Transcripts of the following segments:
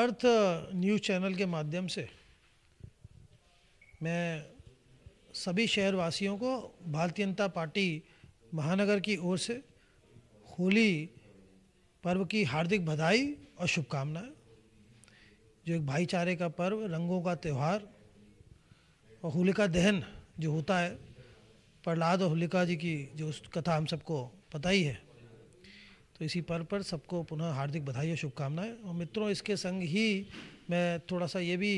अर्थ news channel के माध्यम से मैं सभी शहरवासियों को भारतीय जनता पार्टी महानगर की ओर से होली पर्व की हार्दिक बधाई और शुभकामनाएं जो एक भाईचारे का पर्व रंगों का त्यौहार और होलिका दहन जो होता है प्रहलाद और होलिका जी की जो कथा हम सबको पता ही है तो इसी पर्व पर सबको पुनः हार्दिक बधाई और शुभकामनाएं और मित्रों इसके संग ही मैं थोड़ा सा ये भी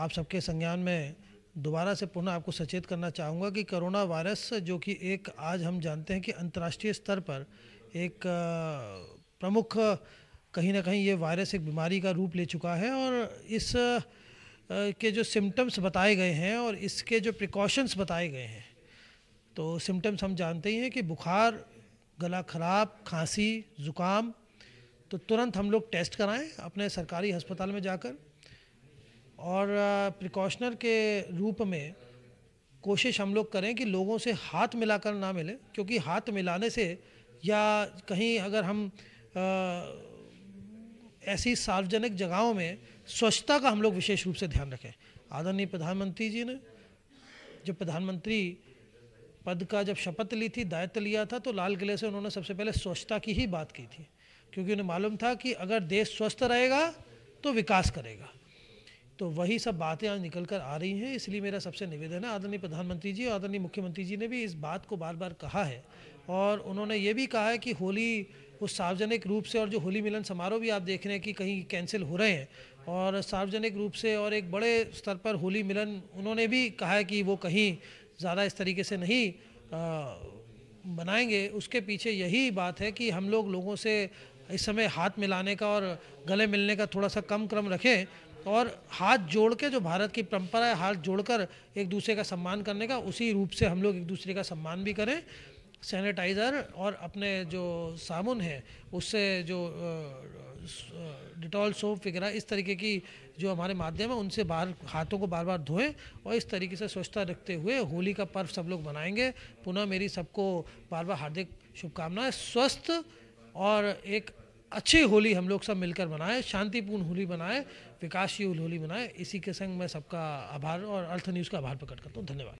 आप सबके संज्ञान में दोबारा से पुनः आपको सचेत करना चाहूँगा कि कोरोना वायरस जो कि एक आज हम जानते हैं कि अंतर्राष्ट्रीय स्तर पर एक प्रमुख कहीं ना कहीं ये वायरस एक बीमारी का रूप ले चुका है और इस के जो सिम्टम्स बताए गए हैं और इसके जो प्रिकॉशंस बताए गए हैं तो सिम्टम्स हम जानते ही हैं कि बुखार गला ख़राब खांसी ज़ुकाम तो तुरंत हम लोग टेस्ट कराएं अपने सरकारी अस्पताल में जाकर और प्रिकॉशनर के रूप में कोशिश हम लोग करें कि लोगों से हाथ मिलाकर ना मिलें क्योंकि हाथ मिलाने से या कहीं अगर हम ऐसी सार्वजनिक जगहों में स्वच्छता का हम लोग विशेष रूप से ध्यान रखें आदरणीय प्रधानमंत्री जी ने जो प्रधानमंत्री पद का जब शपथ ली थी दायित्व लिया था तो लाल किले से उन्होंने सबसे पहले स्वच्छता की ही बात की थी क्योंकि उन्हें मालूम था कि अगर देश स्वस्थ रहेगा तो विकास करेगा तो वही सब बातें आज निकल कर आ रही हैं इसलिए मेरा सबसे निवेदन है आदरणीय प्रधानमंत्री जी और आदरणीय मुख्यमंत्री जी ने भी इस बात को बार बार कहा है और उन्होंने ये भी कहा है कि होली उस सार्वजनिक रूप से और जो होली मिलन समारोह भी आप देख रहे हैं कि कहीं कैंसिल हो रहे हैं और सार्वजनिक रूप से और एक बड़े स्तर पर होली मिलन उन्होंने भी कहा है कि वो कहीं ज़्यादा इस तरीके से नहीं बनाएंगे उसके पीछे यही बात है कि हम लोग लोगों से इस समय हाथ मिलाने का और गले मिलने का थोड़ा सा कम क्रम रखें और हाथ जोड़ के जो भारत की परंपरा है हाथ जोड़कर एक दूसरे का सम्मान करने का उसी रूप से हम लोग एक दूसरे का सम्मान भी करें सैनिटाइज़र और अपने जो साबुन है उससे जो डिटॉल सोप वगैरह इस तरीके की जो हमारे माध्यम है उनसे बाहर हाथों को बार बार धोएं और इस तरीके से स्वच्छता रखते हुए होली का पर्व सब लोग मनाएंगे पुनः मेरी सबको बार बार हार्दिक शुभकामनाएं स्वस्थ और एक अच्छी होली हम लोग सब मिलकर मनाएं शांतिपूर्ण होली बनाएं विकासशील होली बनाएं इसी के संग मैं सबका आभार और अर्थ न्यूज़ का आभार प्रकट करता हूँ धन्यवाद